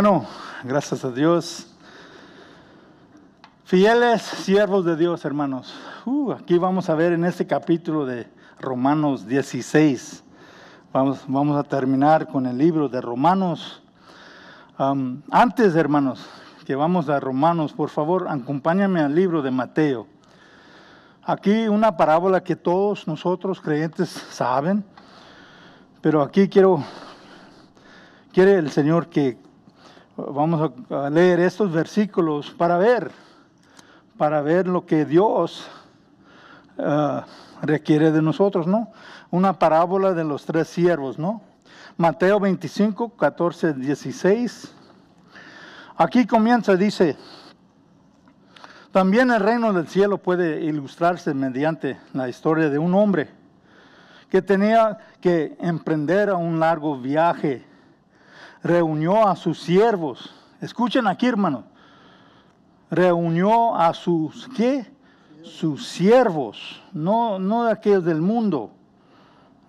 Bueno, gracias a Dios. Fieles siervos de Dios, hermanos. Uh, aquí vamos a ver en este capítulo de Romanos 16. Vamos, vamos a terminar con el libro de Romanos. antes, hermanos, que vamos a Romanos, por favor, acompáñame al libro de Mateo. Aquí una parábola que todos nosotros creyentes saben, pero aquí quiero quiere el Señor que vamos a leer estos versículos para ver, para ver lo que Dios eh, requiere de nosotros, ¿no? Una parábola de los tres siervos, ¿no? Mateo 25, 14, 16. Aquí comienza, dice, también el reino del cielo puede ilustrarse mediante la historia de un hombre que tenía que emprender un largo viaje reunió a sus siervos. Escuchen aquí, hermano. Reunió a sus, ¿qué? Sus siervos, no, no de aquellos del mundo.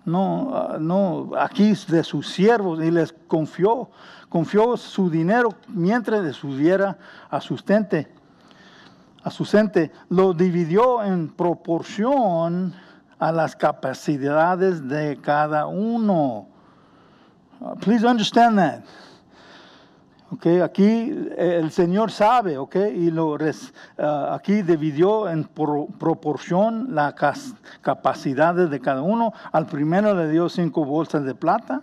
No, ah, no, aquí de sus siervos y les confió, confió su dinero mientras les subiera a su a su Lo dividió en proporción a las capacidades de cada uno. Uh, please understand that. Okay, aquí eh, el Señor sabe, y lo uh, aquí dividió en proporción las capacidades de cada uno. Al primero le dio cinco bolsas de plata,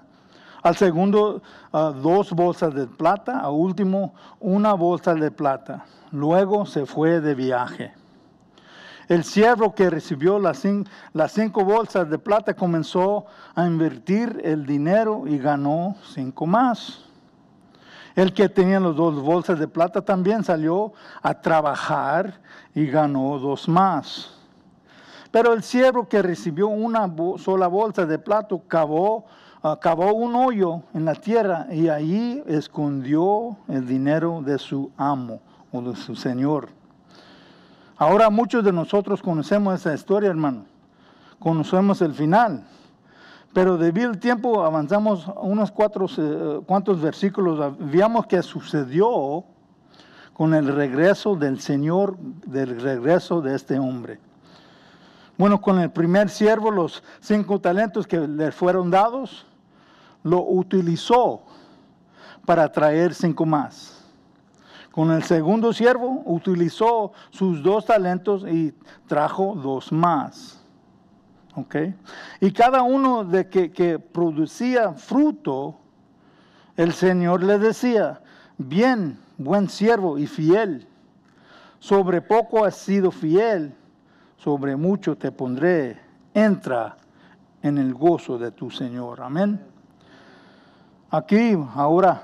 al segundo uh, dos bolsas de plata, al último una bolsa de plata. Luego se fue de viaje. El siervo que recibió las, cinco bolsas de plata comenzó a invertir el dinero y ganó cinco más. El que tenía las dos bolsas de plata también salió a trabajar y ganó dos más. Pero el siervo que recibió una sola bolsa de plata ah, cavó un hoyo en la tierra y ahí escondió el dinero de su amo o de su señor. Ahora muchos de nosotros conocemos esa historia, hermano. Conocemos el final. Pero debido al tiempo avanzamos unos cuatro, eh, cuantos versículos. Veamos que sucedió con el regreso del Señor, del regreso de este hombre. Bueno, con el primer siervo, los cinco talentos que le fueron dados, lo utilizó para traer cinco más. Con el segundo siervo utilizó sus dos talentos y trajo dos más. Y cada uno de que, que, producía fruto, el Señor le decía, bien, buen siervo y fiel, sobre poco has sido fiel, sobre mucho te pondré, entra en el gozo de tu Señor. Amén. Aquí, ahora,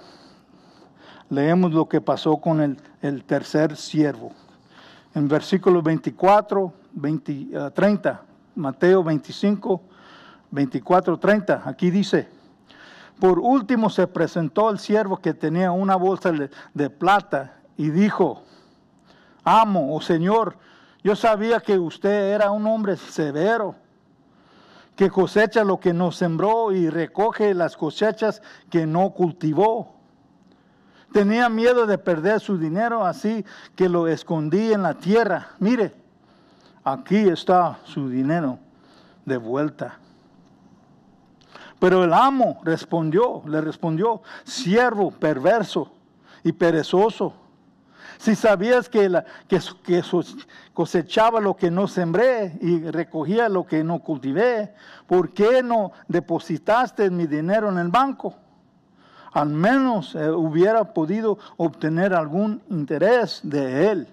leemos lo que pasó con el, tercer siervo. En versículos 24, 30, Mateo 25, 24, 30, aquí dice, por último se presentó el siervo que tenía una bolsa de, plata y dijo, amo o oh señor, yo sabía que usted era un hombre severo, que cosecha lo que no sembró y recoge las cosechas que no cultivó. Tenía miedo de perder su dinero, así que lo escondí en la tierra. Mire, aquí está su dinero de vuelta. Pero el amo respondió, le respondió, siervo perverso y perezoso. Si sabías que, que, que, cosechaba lo que no sembré y recogía lo que no cultivé, ¿por qué no depositaste mi dinero en el banco? al menos eh, hubiera podido obtener algún interés de él.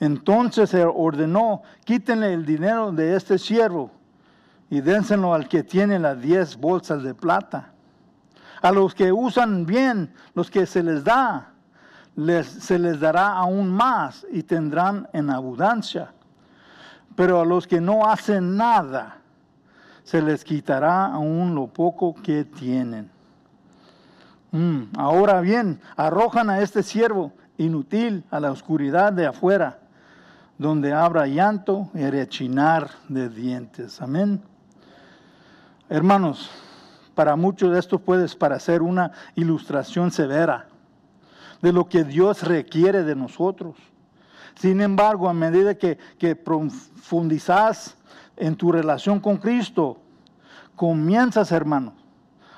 Entonces él ordenó, quítenle el dinero de este siervo y dénselo al que tiene las diez bolsas de plata. A los que usan bien, los que se les da, se les dará aún más y tendrán en abundancia. Pero a los que no hacen nada, se les quitará aún lo poco que tienen. Mm, ahora bien, arrojan a este siervo inútil a la oscuridad de afuera, donde habrá llanto y rechinar de dientes. Amén. Hermanos, para muchos de esto puedes parecer una ilustración severa de lo que Dios requiere de nosotros. Sin embargo, a medida que, que profundizas en tu relación con Cristo, comienzas, hermanos,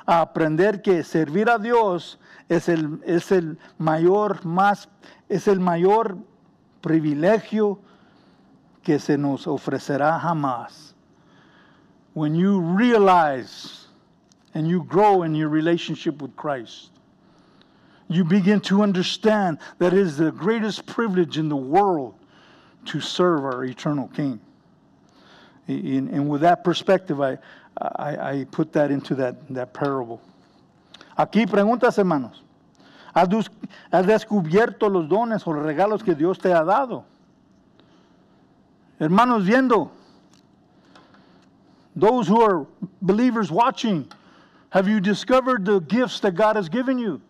a aprender que servir a Dios es el, es el mayor más, es el mayor privilegio que se nos ofrecerá jamás. When you realize and you grow in your relationship with Christ, you begin to understand that it is the greatest privilege in the world to serve our eternal King. And, and with that perspective, I, I, I put that into that, that parable. Aquí preguntas, hermanos. ¿Has, ¿Has descubierto los dones o los regalos que Dios te ha dado? Hermanos, viendo. Those who are believers watching, have you discovered the gifts that God has given you?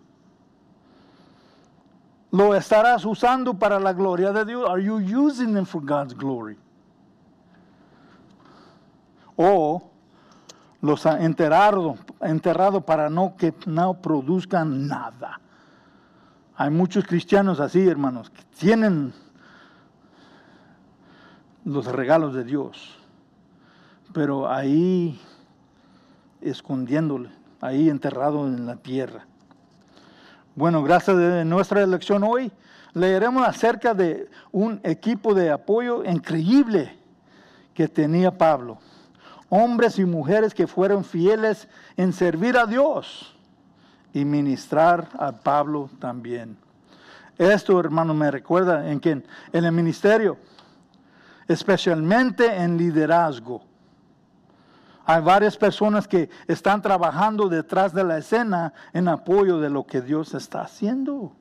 Lo estarás usando para la gloria de Dios. Are you using them for God's glory? Or los ha enterrado, enterrado para no que no produzcan nada. Hay muchos cristianos así, hermanos, que tienen los regalos de Dios, pero ahí escondiéndole, ahí enterrado en la tierra. Bueno, gracias a nuestra elección hoy, leeremos acerca de un equipo de apoyo increíble que tenía Pablo hombres y mujeres que fueron fieles en servir a Dios y ministrar a Pablo también. Esto, hermano, me recuerda en que en el ministerio, especialmente en liderazgo. Hay varias personas que están trabajando detrás de la escena en apoyo de lo que Dios está haciendo.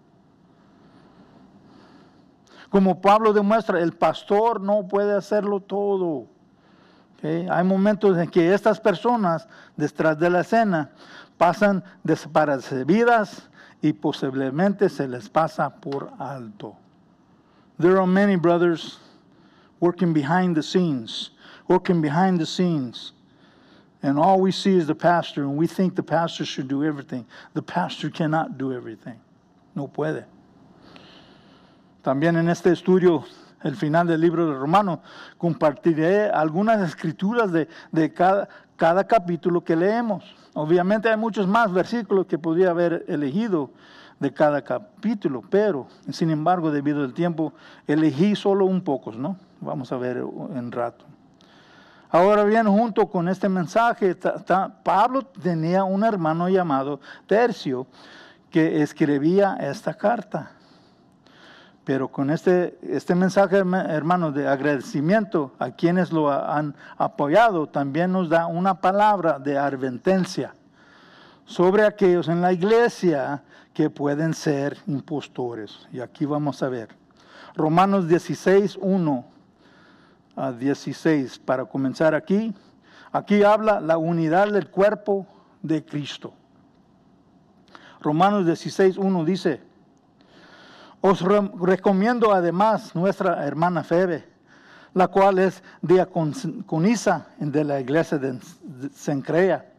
Como Pablo demuestra, el pastor no puede hacerlo todo. ¿okay? Hay momentos en que estas personas detrás de la escena pasan desapercibidas y posiblemente se les pasa por alto. There are many brothers working behind the scenes, working behind the scenes. And all we see is the pastor, and we think the pastor should do everything. The pastor cannot do everything. No puede. También en este estudio el final del libro de Romanos. Compartiré algunas escrituras de, cada, cada capítulo que leemos. Obviamente hay muchos más versículos que podría haber elegido de cada capítulo, pero sin embargo, debido al tiempo, elegí solo un pocos, ¿no? Vamos a ver en rato. Ahora bien, junto con este mensaje, Pablo tenía un hermano llamado Tercio que escribía esta carta. Pero con este, este mensaje, hermanos, de agradecimiento a quienes lo han apoyado, también nos da una palabra de advertencia sobre aquellos en la iglesia que pueden ser impostores. Y aquí vamos a ver. Romanos 16, 1 a 16, para comenzar aquí. Aquí habla la unidad del cuerpo de Cristo. Romanos 16, 1 dice, os recomiendo además nuestra hermana Febe, la cual es diaconisa de la iglesia de Sencrea,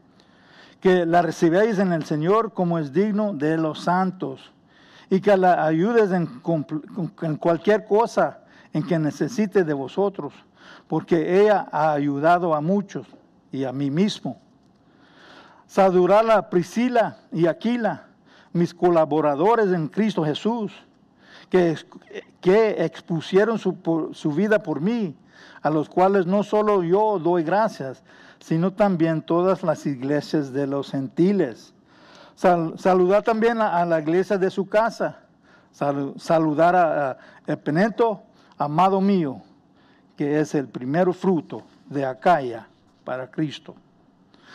que la recibáis en el Señor como es digno de los santos y que la ayudes en, en cualquier cosa en que necesite de vosotros, porque ella ha ayudado a muchos y a mí mismo. Sadurala, Priscila y Aquila, mis colaboradores en Cristo Jesús, que, expusieron su, vida por mí, a los cuales no solo yo doy gracias, sino también todas las iglesias de los gentiles. saludar también a, la iglesia de su casa. saludar a, a Epeneto, amado mío, que es el primer fruto de Acaya para Cristo.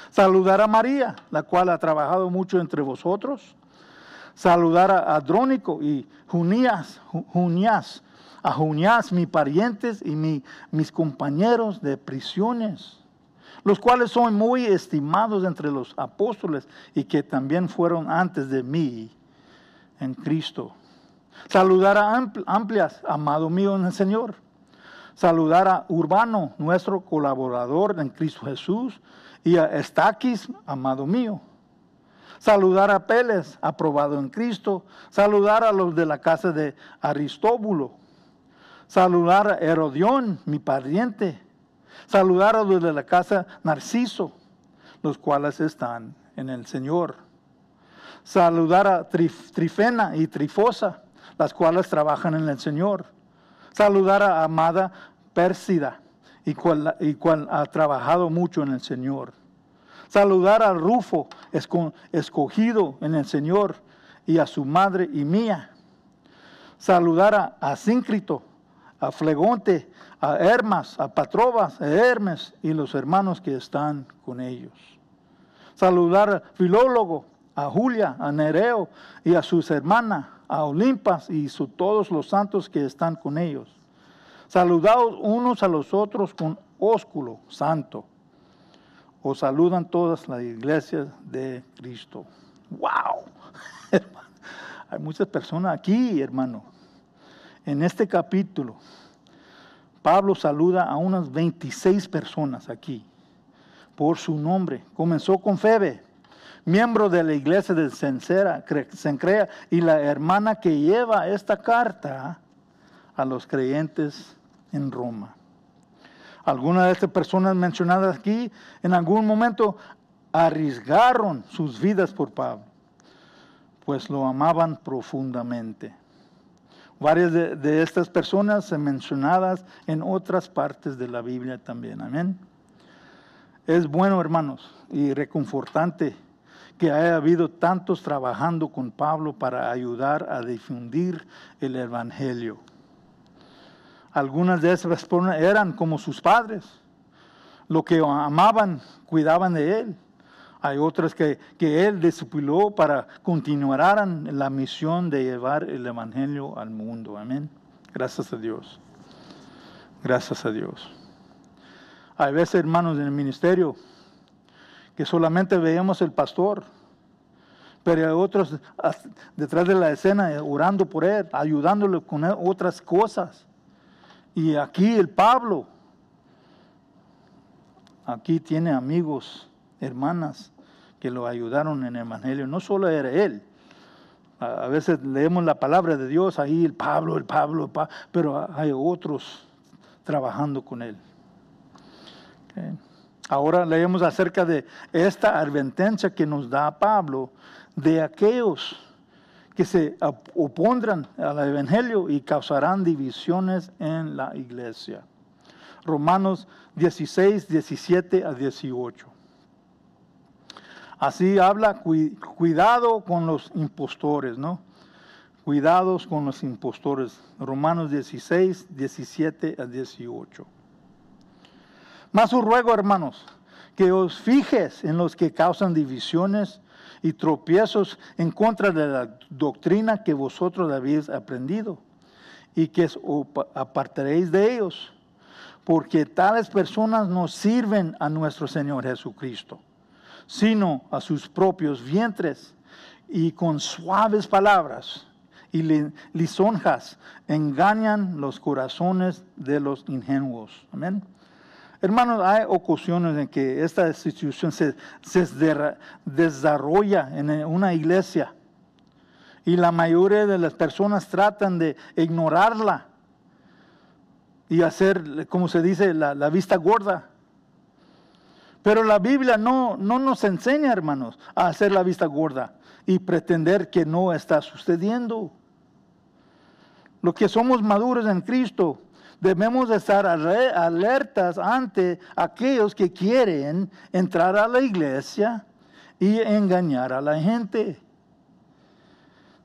Saludar a María, la cual ha trabajado mucho entre vosotros saludar a, Adrónico y Junías, Junías, a Junías, mis parientes y mis compañeros de prisiones, los cuales son muy estimados entre los apóstoles y que también fueron antes de mí en Cristo. Saludar a Amplias, amado mío en el Señor. Saludar a Urbano, nuestro colaborador en Cristo Jesús, y a Estaquis, amado mío saludar a Peles, aprobado en Cristo, saludar a los de la casa de Aristóbulo, saludar a Herodión, mi pariente, saludar a los de la casa Narciso, los cuales están en el Señor. Saludar a Trifena y Trifosa, las cuales trabajan en el Señor. Saludar a Amada Pérsida, y cual ha trabajado mucho en el Señor Saludar a Rufo, escogido en el Señor, y a su madre y mía. Saludar a, Síncrito, a Flegonte, a Hermas, a Patrobas, a Hermes y los hermanos que están con ellos. Saludar a Filólogo, a Julia, a Nereo y a sus hermanas, a Olimpas y a todos los santos que están con ellos. Saludados unos a los otros con ósculo santo. Os saludan todas las iglesias de Cristo. ¡Wow! Hay muchas personas aquí, hermano. En este capítulo, Pablo saluda a unas 26 personas aquí por su nombre. Comenzó con Febe, miembro de la iglesia de Sencera, Sencrea, y la hermana que lleva esta carta a los creyentes en Roma. Algunas de estas personas mencionadas aquí en algún momento arriesgaron sus vidas por Pablo, pues lo amaban profundamente. Varias de, estas personas mencionadas en otras partes de la Biblia también. Amén. Es bueno, hermanos, y reconfortante que haya habido tantos trabajando con Pablo para ayudar a difundir el Evangelio. Algunas de esas personas eran como sus padres, lo que amaban, cuidaban de él. Hay otras que, que él discipuló para continuar la misión de llevar el Evangelio al mundo. Amén. Gracias a Dios. Gracias a Dios. Hay veces, hermanos, en el ministerio que solamente veíamos el pastor, pero hay otros detrás de la escena orando por él, ayudándole con otras cosas. Y aquí el Pablo, aquí tiene amigos, hermanas, que lo ayudaron en el Evangelio. No solo era él. A veces leemos la palabra de Dios ahí, el Pablo, el Pablo, pero hay otros trabajando con él. Ahora leemos acerca de esta advertencia que nos da Pablo de aquellos que se opondrán al Evangelio y causarán divisiones en la iglesia. Romanos 16, 17 a 18. Así habla, cuidado con los impostores, ¿no? Cuidados con los impostores. Romanos 16, 17 a 18. Más os ruego, hermanos, que os fijes en los que causan divisiones y tropiezos en contra de la doctrina que vosotros habéis aprendido y que apartaréis de ellos, porque tales personas no sirven a nuestro Señor Jesucristo, sino a sus propios vientres y con suaves palabras y lisonjas engañan los corazones de los ingenuos. Amén. Hermanos, hay ocasiones en que esta institución se, desarrolla en una iglesia y la mayoría de las personas tratan de ignorarla y hacer, como se dice, la, vista gorda. Pero la Biblia no, no nos enseña, hermanos, a hacer la vista gorda y pretender que no está sucediendo. Lo que somos maduros en Cristo, Debemos estar alertas ante aquellos que quieren entrar a la iglesia y engañar a la gente.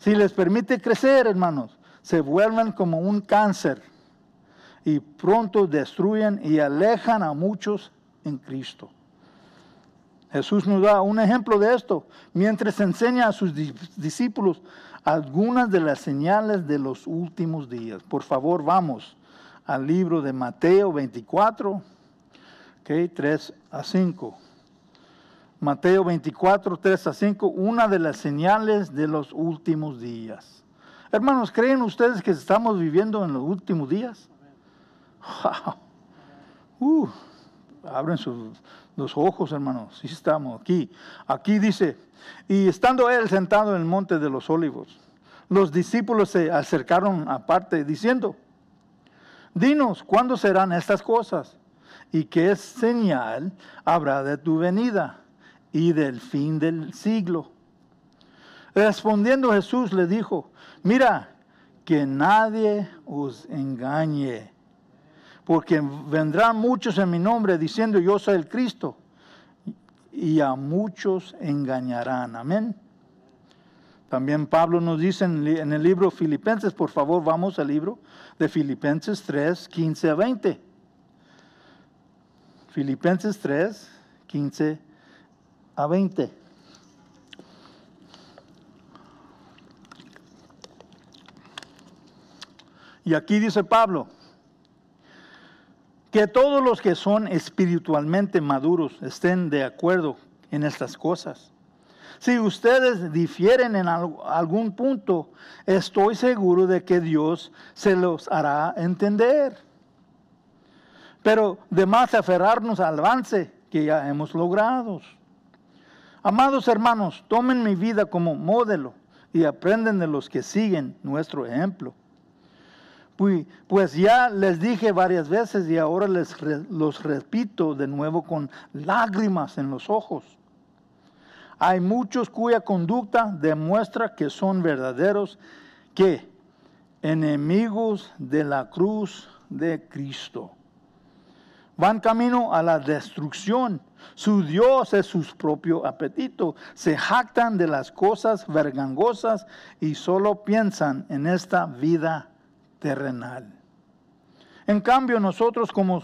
Si les permite crecer, hermanos, se vuelven como un cáncer y pronto destruyen y alejan a muchos en Cristo. Jesús nos da un ejemplo de esto mientras enseña a sus discípulos algunas de las señales de los últimos días. Por favor, vamos al libro de Mateo 24, 3 a 5. Mateo 24, 3 a 5, una de las señales de los últimos días. Hermanos, ¿creen ustedes que estamos viviendo en los últimos días? Uh, abren sus los ojos, hermanos. Sí estamos aquí. Aquí dice, y estando él sentado en el monte de los olivos, los discípulos se acercaron aparte diciendo, Dinos, ¿cuándo serán estas cosas? ¿Y qué señal habrá de tu venida y del fin del siglo? Respondiendo Jesús le dijo, mira, que nadie os engañe, porque vendrán muchos en mi nombre diciendo yo soy el Cristo, y a muchos engañarán. Amén. También Pablo nos dice en el libro Filipenses, por favor, vamos al libro de Filipenses 3, 15 a 20. Filipenses 3, 15 a 20. Y aquí dice Pablo, que todos los que son espiritualmente maduros estén de acuerdo en estas cosas. Si ustedes difieren en algún punto, estoy seguro de que Dios se los hará entender. Pero de más aferrarnos al avance que ya hemos logrado. Amados hermanos, tomen mi vida como modelo y aprenden de los que siguen nuestro ejemplo. Pues, ya les dije varias veces y ahora les los repito de nuevo con lágrimas en los ojos. Hay muchos cuya conducta demuestra que son verdaderos, que enemigos de la cruz de Cristo. Van camino a la destrucción. Su Dios es su propio apetito. Se jactan de las cosas vergangosas y solo piensan en esta vida terrenal. En cambio, nosotros como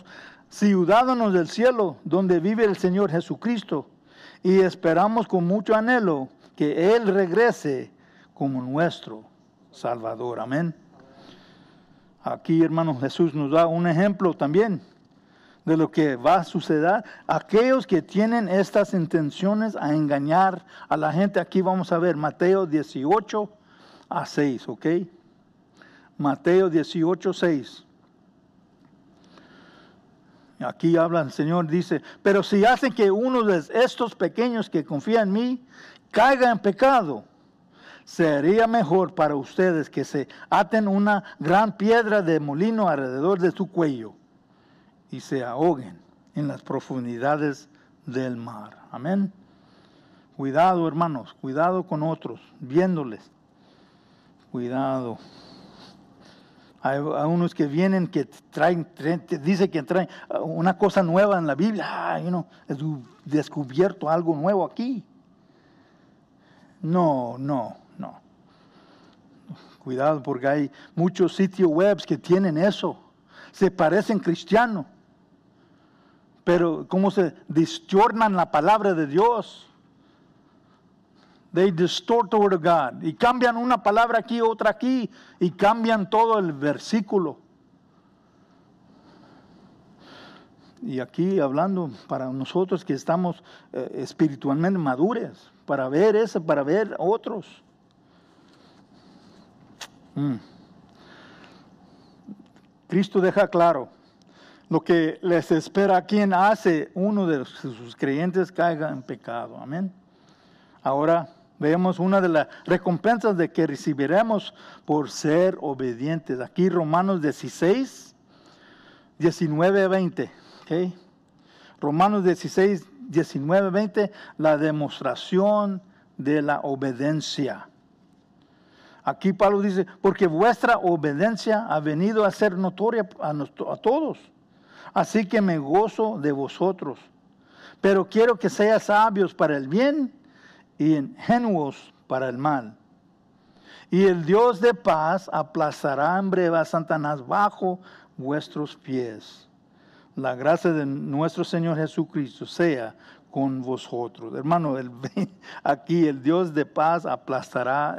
ciudadanos del cielo, donde vive el Señor Jesucristo, y esperamos con mucho anhelo que Él regrese como nuestro Salvador. Amén. Aquí, hermanos, Jesús nos da un ejemplo también de lo que va a suceder. Aquellos que tienen estas intenciones a engañar a la gente, aquí vamos a ver Mateo 18 a 6, ¿ok? Mateo 18, 6. Aquí habla el Señor, dice, pero si hacen que uno de estos pequeños que confía en mí caiga en pecado, sería mejor para ustedes que se aten una gran piedra de molino alrededor de su cuello y se ahoguen en las profundidades del mar. Amén. Cuidado, hermanos, cuidado con otros, viéndoles. Cuidado. Hay, unos que vienen que traen, dice que traen uh, una cosa nueva en la Biblia. Ah, you descubierto algo nuevo aquí. No, no, no. Cuidado porque hay muchos sitios webs que tienen eso. Se parecen cristianos. Pero cómo se distornan la palabra de Dios. They distort the word God. Y cambian una palabra aquí, otra aquí, y cambian todo el versículo. Y aquí hablando para nosotros que estamos eh, espiritualmente maduros, para ver eso, para ver otros. Mm. Cristo deja claro lo que les espera a quien hace uno de sus creyentes caiga en pecado. Amén. Ahora Veamos una de las recompensas de que recibiremos por ser obedientes. Aquí Romanos 16, 19 20. Romanos 16, 19 20, la demostración de la obediencia. Aquí Pablo dice, porque vuestra obediencia ha venido a ser notoria a, a todos. Así que me gozo de vosotros. Pero quiero que seas sabios para el bien y ingenuos para el mal. Y el Dios de paz aplazará en breve a Satanás bajo vuestros pies. La gracia de nuestro Señor Jesucristo sea con vosotros. Hermano, aquí el Dios de paz aplastará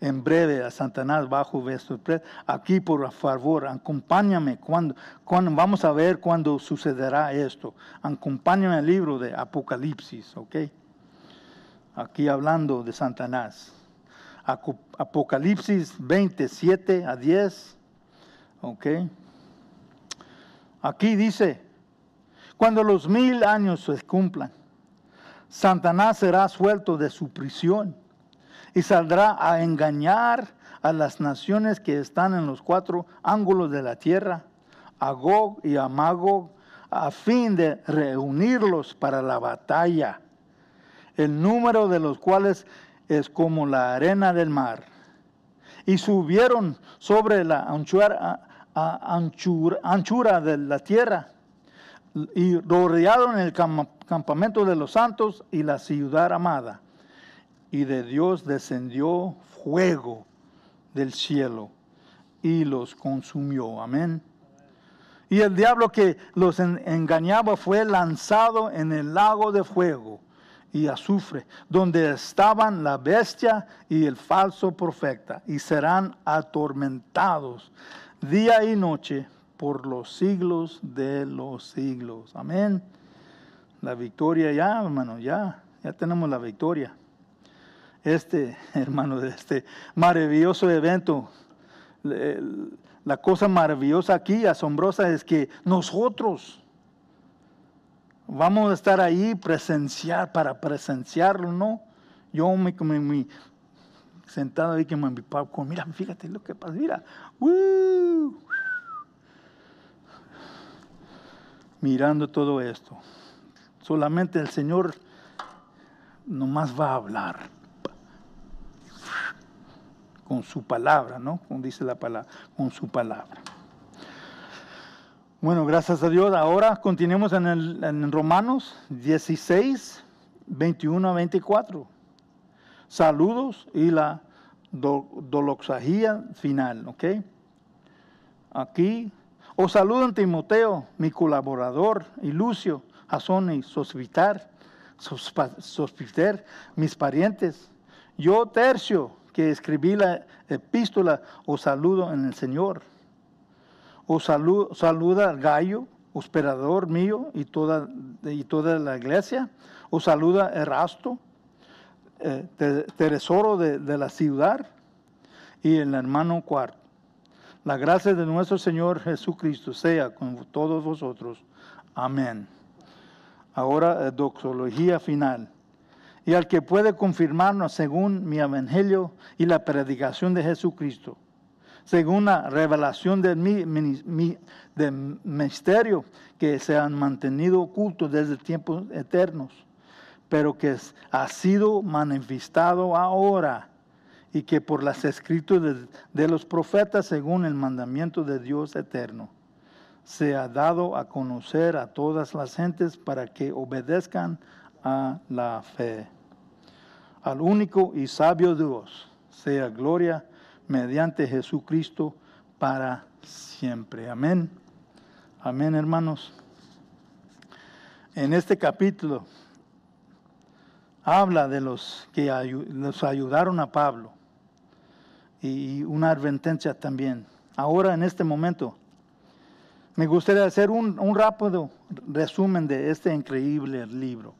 en breve a Satanás bajo vuestros pies. Aquí, por favor, acompáñame cuando, vamos a ver cuándo sucederá esto. Acompáñame al libro de Apocalipsis, ¿ok? aquí hablando de Satanás. Apocalipsis 27 a 10. Ok. Aquí dice: Cuando los mil años se cumplan, Satanás será suelto de su prisión y saldrá a engañar a las naciones que están en los cuatro ángulos de la tierra, a Gog y a Magog, a fin de reunirlos para la batalla el número de los cuales es como la arena del mar. Y subieron sobre la anchura, anchura, de la tierra y rodearon el campamento de los santos y la ciudad amada. Y de Dios descendió fuego del cielo y los consumió. Amén. Y el diablo que los engañaba fue lanzado en el lago de fuego y azufre, donde estaban la bestia y el falso profeta, y serán atormentados día y noche por los siglos de los siglos. Amén. La victoria ya, hermano, ya, ya tenemos la victoria. Este, hermano, de este maravilloso evento, la cosa maravillosa aquí, asombrosa, es que nosotros, Vamos a estar ahí presenciar, para presenciarlo, ¿no? Yo me, sentado ahí que me mi papá, mira, fíjate lo que pasa, mira. Mirando todo esto. Solamente el Señor nomás va a hablar con su palabra, ¿no? Como dice la palabra, con su palabra. Bueno, gracias a Dios. Ahora continuemos en, el, Romanos 16, 21 a 24. Saludos y la do, final, ¿ok? Aquí os saludan Timoteo, mi colaborador, y Lucio, a y Sospitar, Sospiter, mis parientes. Yo, Tercio, que escribí la epístola, os saludo en el Señor. Os saluda, Gallo, hospedador mío y toda, y toda la iglesia. Os saluda Erasto, eh, tesoro de, de, la ciudad, y el hermano cuarto. La gracia de nuestro Señor Jesucristo sea con todos vosotros. Amén. Ahora, eh, doxología final. Y al que puede confirmarnos según mi evangelio y la predicación de Jesucristo según la revelación del, mi, misterio que se han mantenido ocultos desde tiempos eternos, pero que ha sido manifestado ahora y que por las escrituras de, de los profetas según el mandamiento de Dios eterno se ha dado a conocer a todas las gentes para que obedezcan a la fe. Al único y sabio Dios sea gloria mediante Jesucristo para siempre. Amén. Amén, hermanos. En este capítulo habla de los que los ayudaron a Pablo y una advertencia también. Ahora, en este momento, me gustaría hacer un, rápido resumen de este increíble libro,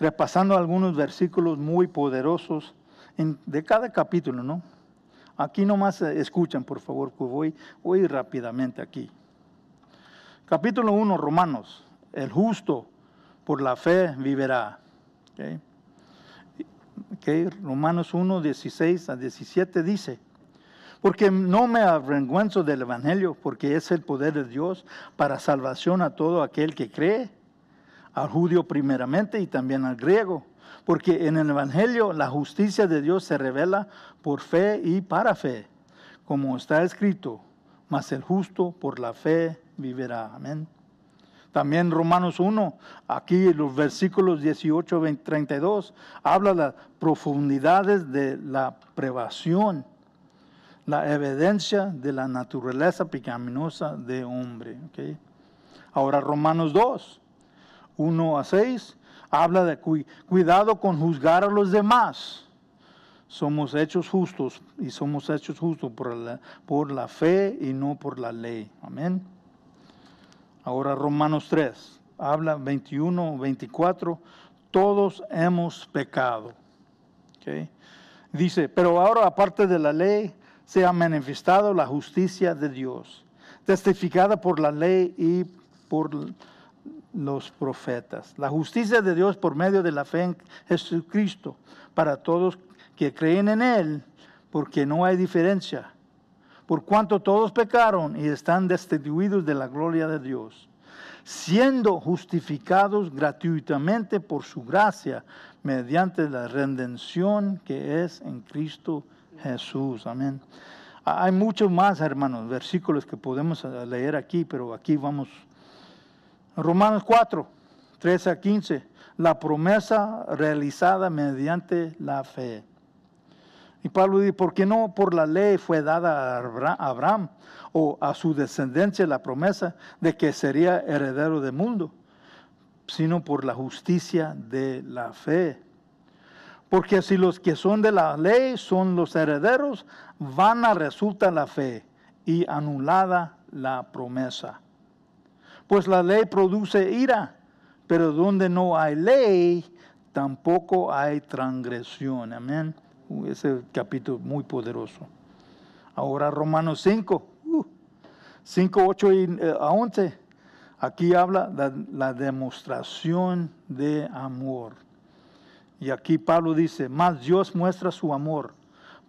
repasando algunos versículos muy poderosos de cada capítulo, ¿no? Aquí nomás eh, escuchan, por favor, voy, rápidamente aquí. Capítulo 1, Romanos. El justo por la fe vivirá. Romanos 1, 16 a 17 dice, porque no me avergüenzo del Evangelio, porque es el poder de Dios para salvación a todo aquel que cree al judío primeramente y también al griego, porque en el Evangelio la justicia de Dios se revela por fe y para fe, como está escrito, mas el justo por la fe vivirá. Amén. También Romanos 1, aquí los versículos 18 32, habla de las profundidades de la privación, la evidencia de la naturaleza pecaminosa de hombre. Ahora Romanos 2, 1 a 6 habla de cuidado con juzgar a los demás. Somos hechos justos y somos hechos justos por la, por la fe y no por la ley. Amén. Ahora Romanos 3, habla 21, 24, todos hemos pecado. Dice, pero ahora aparte de la ley se ha manifestado la justicia de Dios, testificada por la ley y por los profetas. La justicia de Dios por medio de la fe en Jesucristo para todos que creen en Él, porque no hay diferencia, por cuanto todos pecaron y están destituidos de la gloria de Dios, siendo justificados gratuitamente por su gracia, mediante la redención que es en Cristo Jesús. Amén. Hay muchos más, hermanos, versículos que podemos leer aquí, pero aquí vamos Romanos 4, 13 a 15, la promesa realizada mediante la fe. Y Pablo dice, ¿por qué no por la ley fue dada a Abraham o a su descendencia la promesa de que sería heredero del mundo? Sino por la justicia de la fe. Porque si los que son de la ley son los herederos, vana resulta la fe y anulada la promesa pues la ley produce ira, pero donde no hay ley, tampoco hay transgresión. Amén. Uh, ese capítulo muy poderoso. Ahora Romanos 5, 5, 8 y, 11. Eh, aquí habla de la demostración de amor. Y aquí Pablo dice, más Dios muestra su amor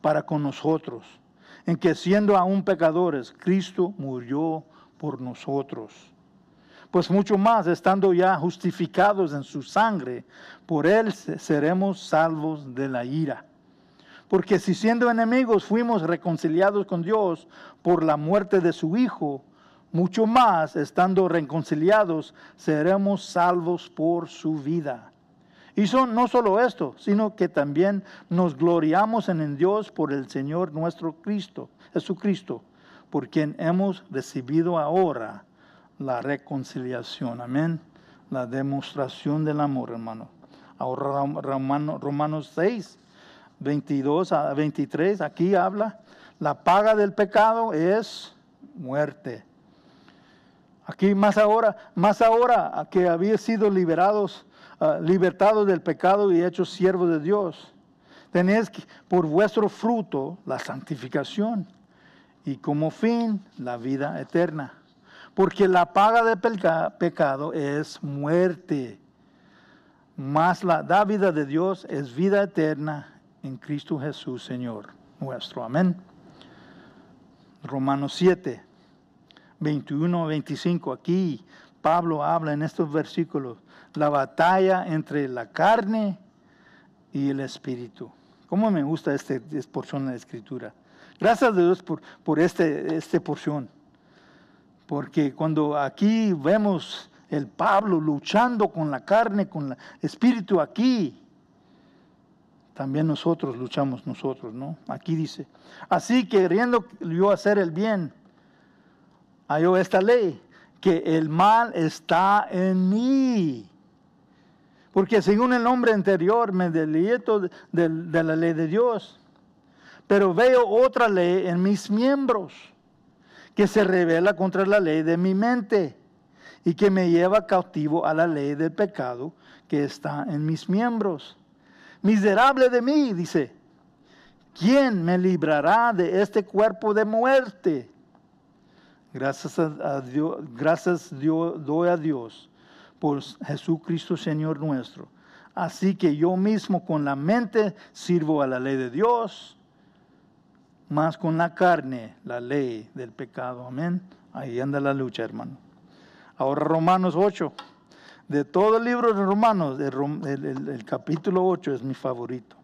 para con nosotros, en que siendo aún pecadores, Cristo murió por nosotros pues mucho más, estando ya justificados en su sangre, por él seremos salvos de la ira. Porque si siendo enemigos fuimos reconciliados con Dios por la muerte de su Hijo, mucho más, estando reconciliados, seremos salvos por su vida. Y no solo esto, sino que también nos gloriamos en Dios por el Señor nuestro Cristo, Jesucristo, por quien hemos recibido ahora la reconciliación. Amén. La demostración del amor, hermano. Ahora Romano, Romanos 6, 22 a 23, aquí habla, la paga del pecado es muerte. Aquí más ahora, más ahora que habéis sido liberados, ah, libertados del pecado y hechos siervos de Dios. Tenéis por vuestro fruto la santificación y como fin la vida eterna porque la paga de pecado es muerte, mas la dávida de Dios es vida eterna en Cristo Jesús, Señor nuestro. Amén. Romanos 7, 21 25. Aquí Pablo habla en estos versículos la batalla entre la carne y el espíritu. ¿Cómo me gusta este, esta, porción de la escritura? Gracias a Dios por, por esta este porción. Porque cuando aquí vemos el Pablo luchando con la carne, con el espíritu aquí, también nosotros luchamos nosotros, ¿no? Aquí dice, así que queriendo yo hacer el bien, halló esta ley, que el mal está en mí. Porque según el hombre anterior me delieto de la ley de Dios, pero veo otra ley en mis miembros que se revela contra la ley de mi mente y que me lleva cautivo a la ley del pecado que está en mis miembros. Miserable de mí, dice, ¿quién me librará de este cuerpo de muerte? Gracias a, Dios, gracias Dios, doy a Dios por Jesucristo Señor nuestro. Así que yo mismo con la mente sirvo a la ley de Dios, más con la carne, la ley del pecado. Amén. Ahí anda la lucha, hermano. Ahora Romanos 8. De todo el libro de Romanos, el, capítulo 8 es mi favorito.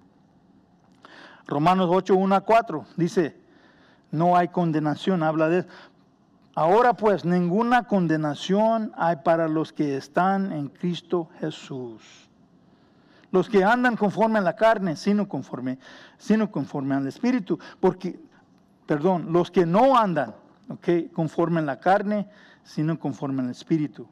Romanos 8, 1 a 4 dice, no hay condenación, habla de... Ahora pues, ninguna condenación hay para los que están en Cristo Jesús los que andan conforme a la carne, sino conforme, sino conforme al Espíritu. Porque, perdón, los que no andan okay, conforme a la carne, sino conforme al Espíritu.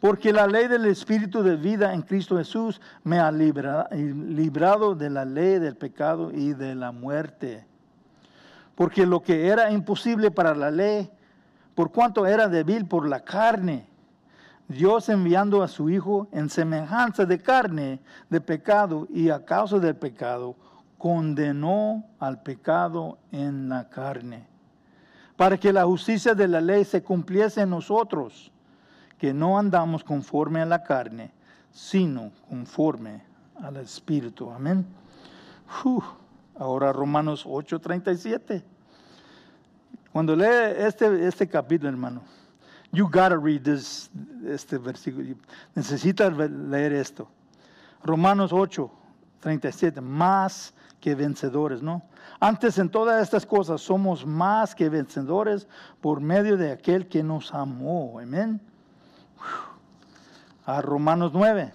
Porque la ley del Espíritu de vida en Cristo Jesús me ha eh, librado de la ley del pecado y de la muerte. Porque lo que era imposible para la ley, por cuanto era débil por la carne, Dios enviando a su Hijo en semejanza de carne, de pecado, y a causa del pecado, condenó al pecado en la carne, para que la justicia de la ley se cumpliese en nosotros, que no andamos conforme a la carne, sino conforme al Espíritu. Amén. ahora Romanos 8:37. Cuando lee este, este capítulo, hermano You gotta read this, este versículo. Necesitas leer esto. Romanos 8, 37. Más que vencedores, ¿no? Antes en todas estas cosas somos más que vencedores por medio de aquel que nos amó. Amén. A Romanos 9,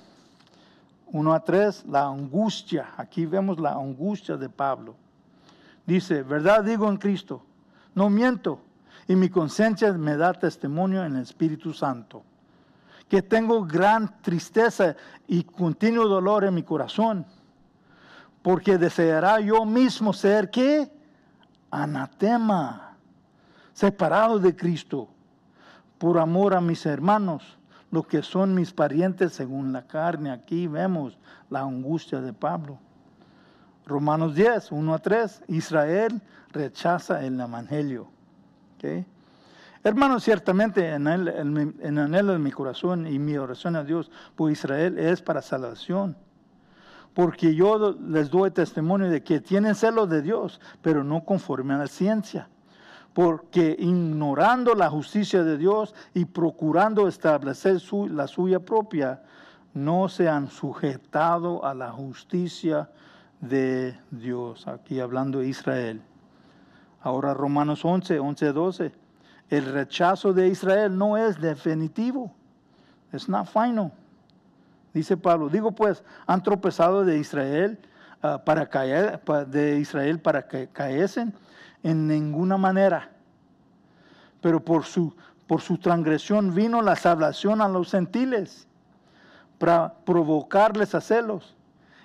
1 a 3, la angustia. Aquí vemos la angustia de Pablo. Dice, verdad digo en Cristo, no miento y mi conciencia me da testimonio en el Espíritu Santo. Que tengo gran tristeza y continuo dolor en mi corazón, porque deseará yo mismo ser que anatema, separado de Cristo, por amor a mis hermanos, los que son mis parientes según la carne. Aquí vemos la angustia de Pablo. Romanos 10, 1 a 3, Israel rechaza el Evangelio hermanos, ciertamente en, el, en, anhelo de mi corazón y mi oración a Dios por Israel es para salvación. Porque yo les doy testimonio de que tienen celos de Dios, pero no conforme a la ciencia. Porque ignorando la justicia de Dios y procurando establecer la suya propia, no se han sujetado a la justicia de Dios. Aquí hablando de Israel. Ahora Romanos 11, 11, 12. El rechazo de Israel no es definitivo. Es not final. Dice Pablo, digo pues, han tropezado de Israel ah, para caer, de Israel para que caesen en ninguna manera. Pero por su, por su transgresión vino la salvación a los gentiles para provocarles a celos.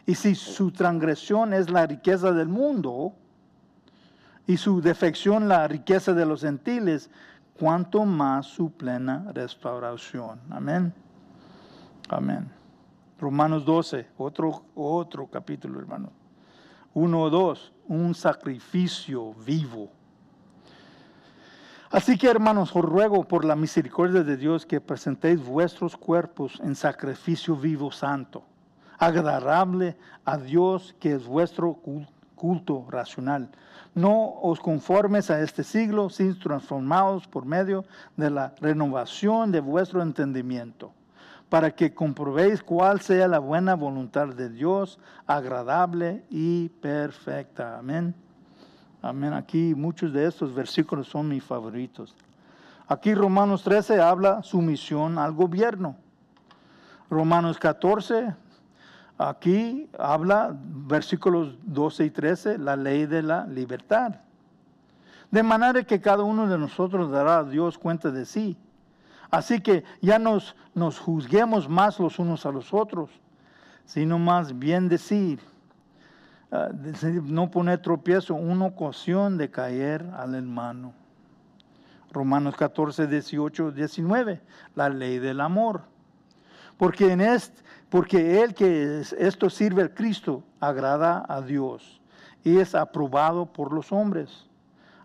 Y si su transgresión es la riqueza del mundo, y su defección la riqueza de los gentiles, cuanto más su plena restauración. Amén. Amén. Romanos 12, otro, otro capítulo, hermano. 1 o 2, un sacrificio vivo. Así que hermanos, os ruego por la misericordia de Dios que presentéis vuestros cuerpos en sacrificio vivo santo, agradable a Dios que es vuestro culto culto, racional. No os conformes a este siglo, sino transformados por medio de la renovación de vuestro entendimiento, para que comprobéis cuál sea la buena voluntad de Dios, agradable y perfecta. Amén. Amén. Aquí muchos de estos versículos son mis favoritos. Aquí Romanos 13 habla sumisión al gobierno. Romanos 14 Aquí habla versículos 12 y 13, la ley de la libertad. De manera que cada uno de nosotros dará a Dios cuenta de sí. Así que ya nos, nos juzguemos más los unos a los otros, sino más bien decir, ah, no poner tropiezo, una ocasión de caer al hermano. Romanos 14, 18, 19, la ley del amor. Porque en, este, porque el que esto sirve al Cristo agrada a Dios y es aprobado por los hombres.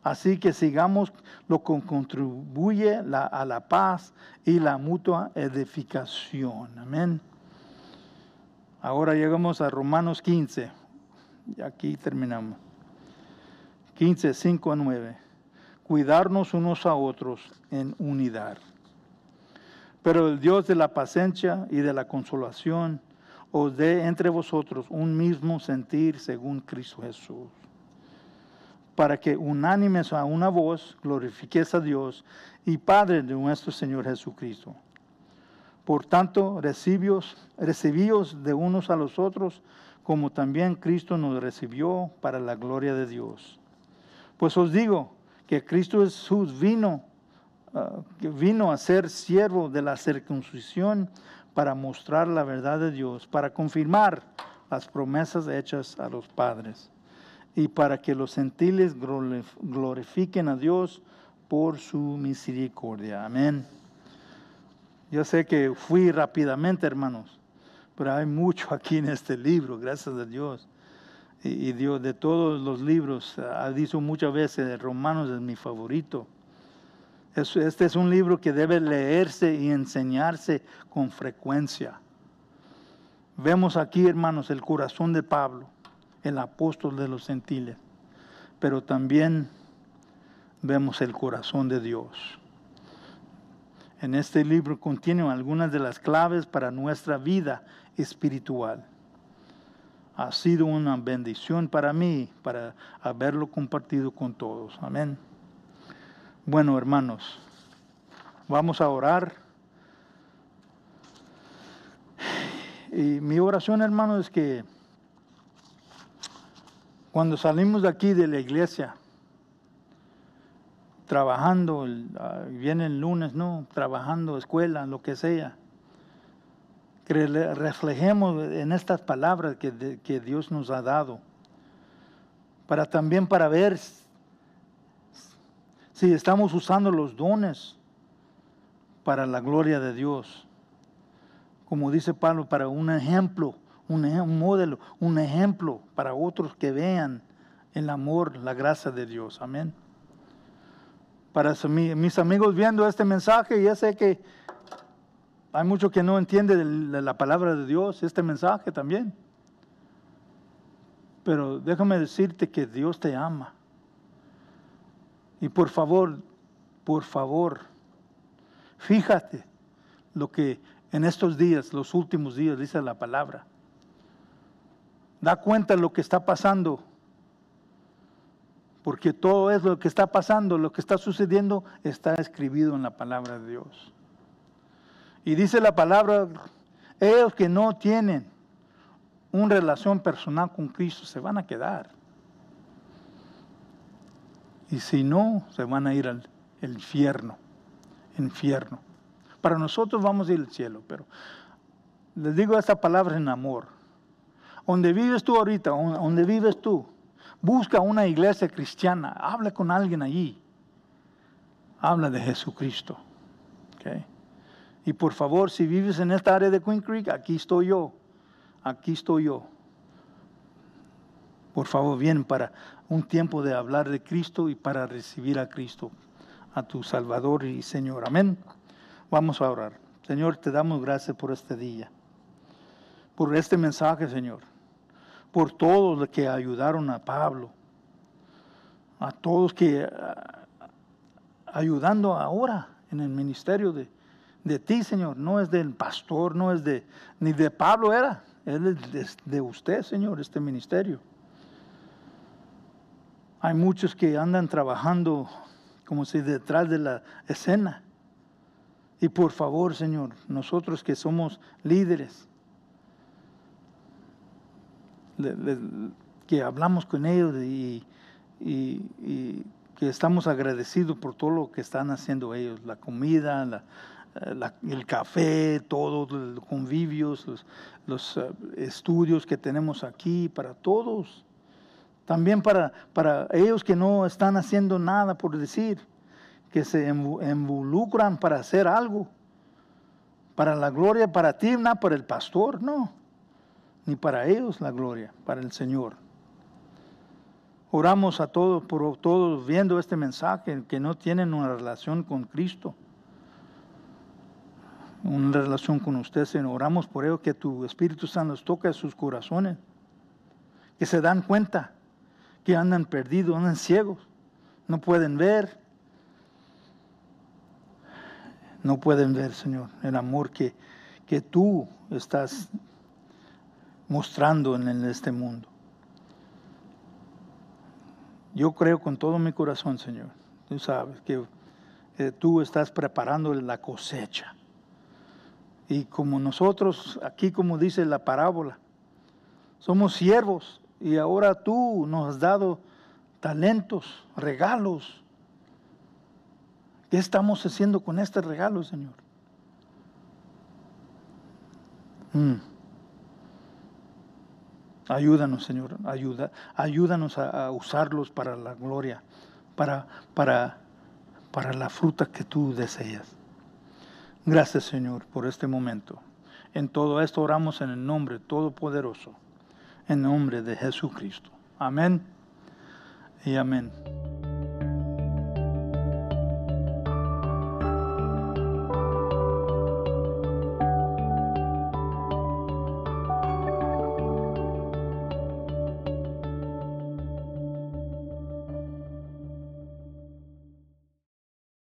Así que sigamos lo que contribuye a la paz y la mutua edificación. Amén. Ahora llegamos a Romanos 15. Y aquí terminamos. 15, 5 a 9. Cuidarnos unos a otros en unidad. Pero el Dios de la paciencia y de la consolación os dé entre vosotros un mismo sentir según Cristo Jesús, para que unánimes a una voz glorifiquéis a Dios y Padre de nuestro Señor Jesucristo. Por tanto, recibíos, recibíos de unos a los otros, como también Cristo nos recibió para la gloria de Dios. Pues os digo que Cristo Jesús vino que vino a ser siervo de la circuncisión para mostrar la verdad de Dios, para confirmar las promesas hechas a los padres y para que los gentiles glorifiquen a Dios por su misericordia. Amén. Yo sé que fui rápidamente, hermanos, pero hay mucho aquí en este libro, gracias a Dios. Y, y Dios, de todos los libros, ha dicho muchas veces, Romanos es mi favorito. Este es un libro que debe leerse y enseñarse con frecuencia. Vemos aquí, hermanos, el corazón de Pablo, el apóstol de los gentiles, pero también vemos el corazón de Dios. En este libro contiene algunas de las claves para nuestra vida espiritual. Ha sido una bendición para mí para haberlo compartido con todos. Amén. Bueno, hermanos, vamos a orar. Y mi oración, hermanos, es que cuando salimos de aquí de la iglesia, trabajando, ah, viene el lunes, ¿no? Trabajando, escuela, lo que sea, que reflejemos en estas palabras que, que Dios nos ha dado, para también para ver si estamos usando los dones para la gloria de Dios. Como dice Pablo, para un ejemplo, un, modelo, un ejemplo para otros que vean el amor, la gracia de Dios. Amén. Para mis amigos viendo este mensaje, ya sé que hay muchos que no entienden la palabra de Dios, este mensaje también. Pero déjame decirte que Dios te ama. Y por favor, por favor, fíjate lo que en estos días, los últimos días, dice la palabra. Da cuenta de lo que está pasando. Porque todo es lo que está pasando, lo que está sucediendo, está escrito en la palabra de Dios. Y dice la palabra, ellos que no tienen una relación personal con Cristo se van a quedar. Y si no, se van a ir al infierno, infierno. Para nosotros vamos a ir al cielo, pero les digo esta palabra en amor. Donde vives tú ahorita, donde vives tú, busca una iglesia cristiana, habla con alguien allí. Habla de Jesucristo. Y por favor, si vives en esta área de Queen Creek, aquí estoy yo. Aquí estoy yo. Por favor, vienen para un tiempo de hablar de Cristo y para recibir a Cristo, a tu Salvador y Señor. Amén. Vamos a orar. Señor, te damos gracias por este día, por este mensaje, Señor, por todos los que ayudaron a Pablo, a todos que ah, ayudando ahora en el ministerio de, ti, Señor, no es del pastor, no es de, ni de Pablo era, es de usted, Señor, este ministerio. Hay muchos que andan trabajando como si detrás de la escena. Y por favor, Señor, nosotros que somos líderes, que hablamos con ellos y, que estamos agradecidos por todo lo que están haciendo ellos, la comida, eh, el café, todos los convivios, los eh, estudios que tenemos aquí para todos. También para, para ellos que no están haciendo nada por decir, que se involucran para hacer algo. Para la gloria, para ti, no para el pastor, no. Ni para ellos la gloria, para el Señor. Oramos a todos, por todos viendo este mensaje, que no tienen una relación con Cristo, una relación con ustedes Oramos por ellos que tu Espíritu Santo toque sus corazones, que se dan cuenta que andan perdidos, andan ciegos, no pueden ver. No pueden ver, Señor, el amor que, que tú estás mostrando en este mundo. Yo creo con todo mi corazón, Señor, tú sabes que, que, tú estás preparando la cosecha. Y como nosotros, aquí como dice la parábola, somos siervos, y ahora tú nos has dado talentos, regalos. ¿Qué estamos haciendo con este regalo, Señor? Mm. Ayúdanos, Señor, ayuda, ayúdanos a, usarlos para la gloria, para, para, para la fruta que tú deseas. Gracias, Señor, por este momento. En todo esto oramos en el nombre todopoderoso en nombre de Jesucristo. Amén y amén.